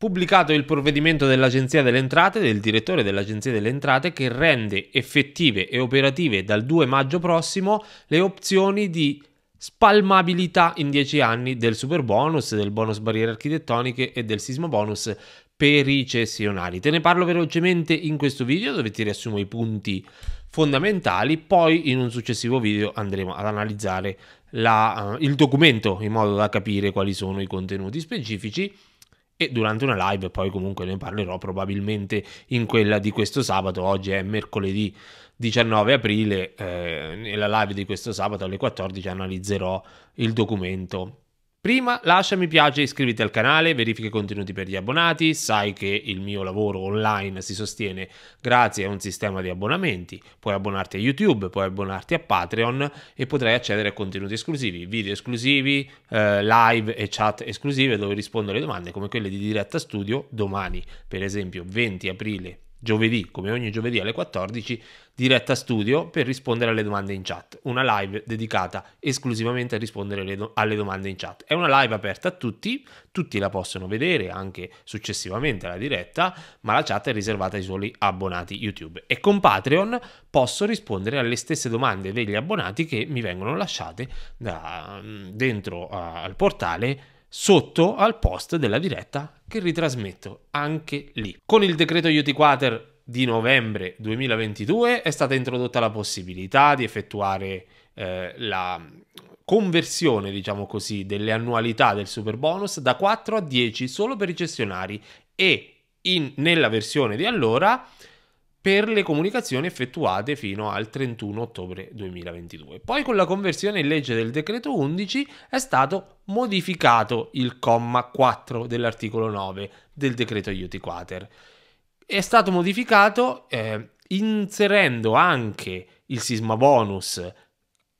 pubblicato il provvedimento dell'Agenzia delle Entrate, del direttore dell'Agenzia delle Entrate, che rende effettive e operative dal 2 maggio prossimo le opzioni di spalmabilità in 10 anni del super bonus, del bonus barriere architettoniche e del sismo bonus per i cessionari. Te ne parlo velocemente in questo video dove ti riassumo i punti fondamentali, poi in un successivo video andremo ad analizzare la, uh, il documento in modo da capire quali sono i contenuti specifici e durante una live poi comunque ne parlerò probabilmente in quella di questo sabato, oggi è mercoledì 19 aprile, eh, nella live di questo sabato alle 14 analizzerò il documento Prima lascia mi piace, iscriviti al canale, verifica i contenuti per gli abbonati, sai che il mio lavoro online si sostiene grazie a un sistema di abbonamenti, puoi abbonarti a YouTube, puoi abbonarti a Patreon e potrai accedere a contenuti esclusivi, video esclusivi, eh, live e chat esclusive dove rispondo alle domande come quelle di diretta studio domani, per esempio 20 aprile giovedì, come ogni giovedì alle 14, diretta studio per rispondere alle domande in chat. Una live dedicata esclusivamente a rispondere do alle domande in chat. È una live aperta a tutti, tutti la possono vedere anche successivamente alla diretta, ma la chat è riservata ai soli abbonati YouTube. E con Patreon posso rispondere alle stesse domande degli abbonati che mi vengono lasciate da, dentro uh, al portale sotto al post della diretta che ritrasmetto anche lì. Con il decreto aiuti quater di novembre 2022 è stata introdotta la possibilità di effettuare eh, la conversione, diciamo così, delle annualità del super bonus da 4 a 10 solo per i gestionari e in, nella versione di allora per le comunicazioni effettuate fino al 31 ottobre 2022. Poi con la conversione in legge del decreto 11 è stato modificato il comma 4 dell'articolo 9 del decreto aiuti quater. È stato modificato eh, inserendo anche il sisma bonus,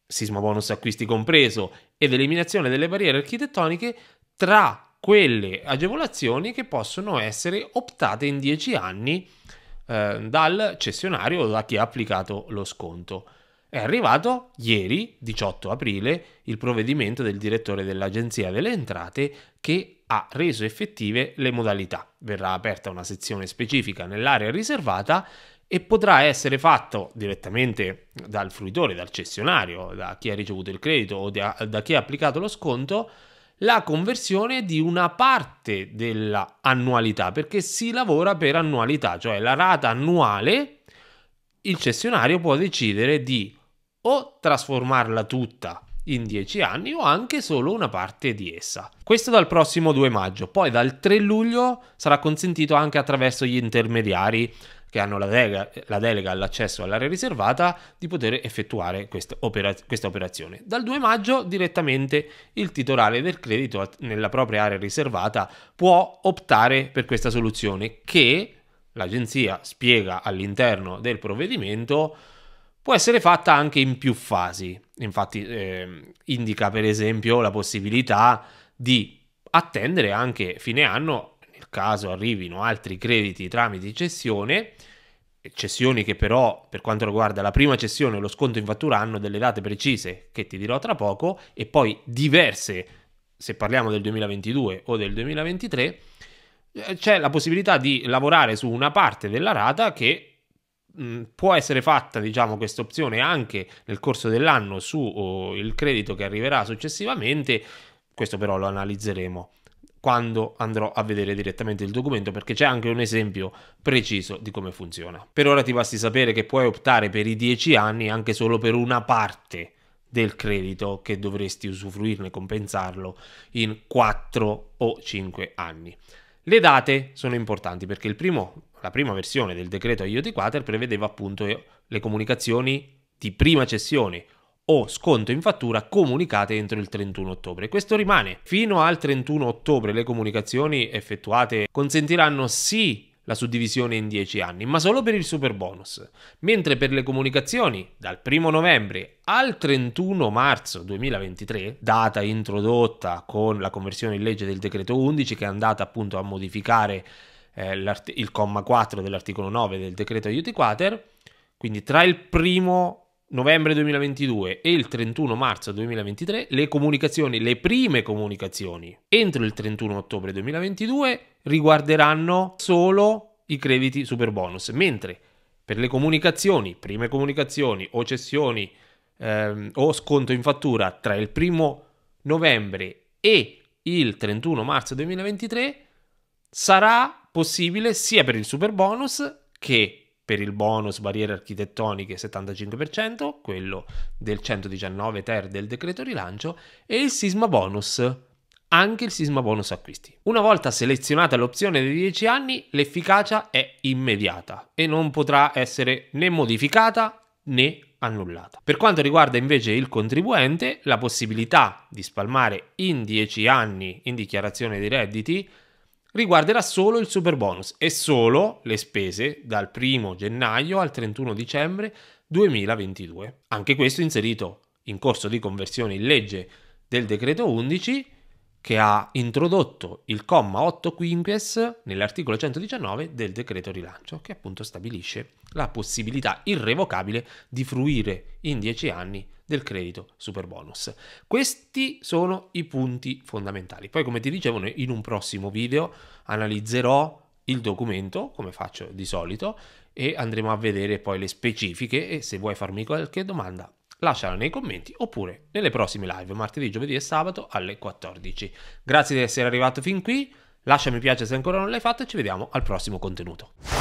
sisma bonus acquisti compreso, ed eliminazione delle barriere architettoniche tra quelle agevolazioni che possono essere optate in 10 anni Ehm, dal cessionario o da chi ha applicato lo sconto. È arrivato ieri, 18 aprile, il provvedimento del direttore dell'Agenzia delle Entrate che ha reso effettive le modalità. Verrà aperta una sezione specifica nell'area riservata e potrà essere fatto direttamente dal fruitore, dal cessionario, da chi ha ricevuto il credito o da, da chi ha applicato lo sconto la conversione di una parte dell'annualità, perché si lavora per annualità, cioè la rata annuale, il cessionario può decidere di o trasformarla tutta in 10 anni o anche solo una parte di essa. Questo dal prossimo 2 maggio, poi dal 3 luglio sarà consentito anche attraverso gli intermediari che hanno la delega, la delega all'accesso all'area riservata di poter effettuare questa, opera, questa operazione. Dal 2 maggio direttamente il titolare del credito nella propria area riservata può optare per questa soluzione che l'agenzia spiega all'interno del provvedimento può essere fatta anche in più fasi. Infatti eh, indica per esempio la possibilità di attendere anche fine anno caso arrivino altri crediti tramite cessione, cessioni che però per quanto riguarda la prima cessione e lo sconto in fattura hanno delle date precise che ti dirò tra poco e poi diverse se parliamo del 2022 o del 2023 eh, c'è la possibilità di lavorare su una parte della rata che mh, mm, può essere fatta diciamo questa opzione anche nel corso dell'anno su oh, il credito che arriverà successivamente questo però lo analizzeremo quando andrò a vedere direttamente il documento perché c'è anche un esempio preciso di come funziona. Per ora ti basti sapere che puoi optare per i 10 anni anche solo per una parte del credito che dovresti usufruirne, compensarlo in 4 o 5 anni. Le date sono importanti perché primo, la prima versione del decreto aiuti quater prevedeva appunto le comunicazioni di prima cessione o sconto in fattura comunicate entro il 31 ottobre. Questo rimane. Fino al 31 ottobre le comunicazioni effettuate consentiranno sì la suddivisione in 10 anni, ma solo per il super bonus, mentre per le comunicazioni dal 1 novembre al 31 marzo 2023, data introdotta con la conversione in legge del decreto 11 che è andata appunto a modificare eh, il comma 4 dell'articolo 9 del decreto aiuti quater, quindi tra il primo novembre 2022 e il 31 marzo 2023 le comunicazioni, le prime comunicazioni entro il 31 ottobre 2022 riguarderanno solo i crediti super bonus, mentre per le comunicazioni, prime comunicazioni o cessioni ehm, o sconto in fattura tra il 1 novembre e il 31 marzo 2023 sarà possibile sia per il super bonus che per il bonus barriere architettoniche 75%, quello del 119 ter del decreto rilancio e il sisma bonus anche il sisma bonus acquisti. Una volta selezionata l'opzione dei 10 anni, l'efficacia è immediata e non potrà essere né modificata né annullata. Per quanto riguarda invece il contribuente, la possibilità di spalmare in 10 anni in dichiarazione dei redditi riguarderà solo il super bonus e solo le spese dal 1 gennaio al 31 dicembre 2022. Anche questo inserito in corso di conversione in legge del decreto 11 che ha introdotto il comma 8 quinquies nell'articolo 119 del decreto rilancio, che appunto stabilisce la possibilità irrevocabile di fruire in 10 anni del credito super bonus. Questi sono i punti fondamentali. Poi come ti dicevo in un prossimo video analizzerò il documento come faccio di solito e andremo a vedere poi le specifiche e se vuoi farmi qualche domanda lasciala nei commenti oppure nelle prossime live martedì, giovedì e sabato alle 14. Grazie di essere arrivato fin qui, lascia mi piace se ancora non l'hai fatto e ci vediamo al prossimo contenuto.